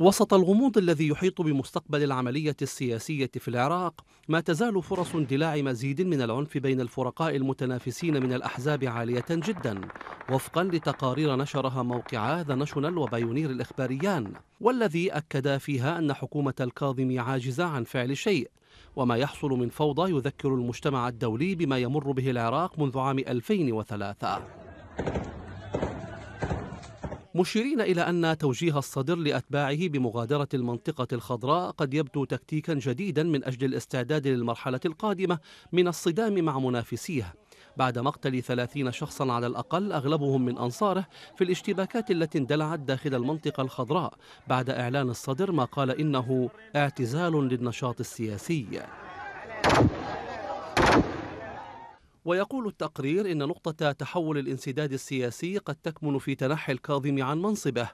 وسط الغموض الذي يحيط بمستقبل العملية السياسية في العراق ما تزال فرص اندلاع مزيد من العنف بين الفرقاء المتنافسين من الأحزاب عالية جدا وفقا لتقارير نشرها موقعا ذا ناشونال وبايونير الإخباريان والذي أكد فيها أن حكومة الكاظم عاجزة عن فعل شيء وما يحصل من فوضى يذكر المجتمع الدولي بما يمر به العراق منذ عام 2003 مشيرين إلى أن توجيه الصدر لأتباعه بمغادرة المنطقة الخضراء قد يبدو تكتيكا جديدا من أجل الاستعداد للمرحلة القادمة من الصدام مع منافسيه بعد مقتل ثلاثين شخصا على الأقل أغلبهم من أنصاره في الاشتباكات التي اندلعت داخل المنطقة الخضراء بعد إعلان الصدر ما قال إنه اعتزال للنشاط السياسي ويقول التقرير إن نقطة تحول الانسداد السياسي قد تكمن في تنحي الكاظم عن منصبه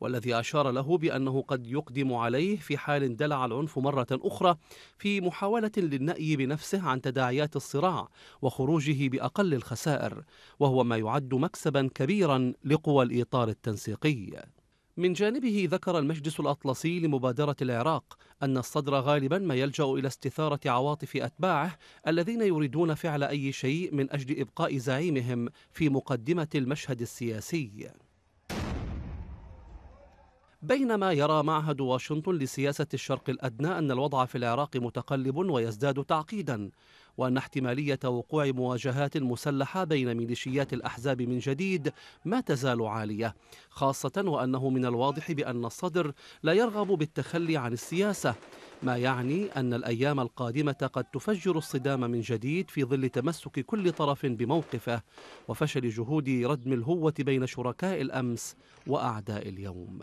والذي أشار له بأنه قد يقدم عليه في حال اندلع العنف مرة أخرى في محاولة للنأي بنفسه عن تداعيات الصراع وخروجه بأقل الخسائر وهو ما يعد مكسبا كبيرا لقوى الإطار التنسيقي من جانبه ذكر المجلس الأطلسي لمبادرة العراق أن الصدر غالبا ما يلجأ إلى استثارة عواطف أتباعه الذين يريدون فعل أي شيء من أجل إبقاء زعيمهم في مقدمة المشهد السياسي بينما يرى معهد واشنطن لسياسة الشرق الأدنى أن الوضع في العراق متقلب ويزداد تعقيدا وأن احتمالية وقوع مواجهات مسلحة بين ميليشيات الأحزاب من جديد ما تزال عالية خاصة وأنه من الواضح بأن الصدر لا يرغب بالتخلي عن السياسة ما يعني أن الأيام القادمة قد تفجر الصدام من جديد في ظل تمسك كل طرف بموقفه وفشل جهود ردم الهوة بين شركاء الأمس وأعداء اليوم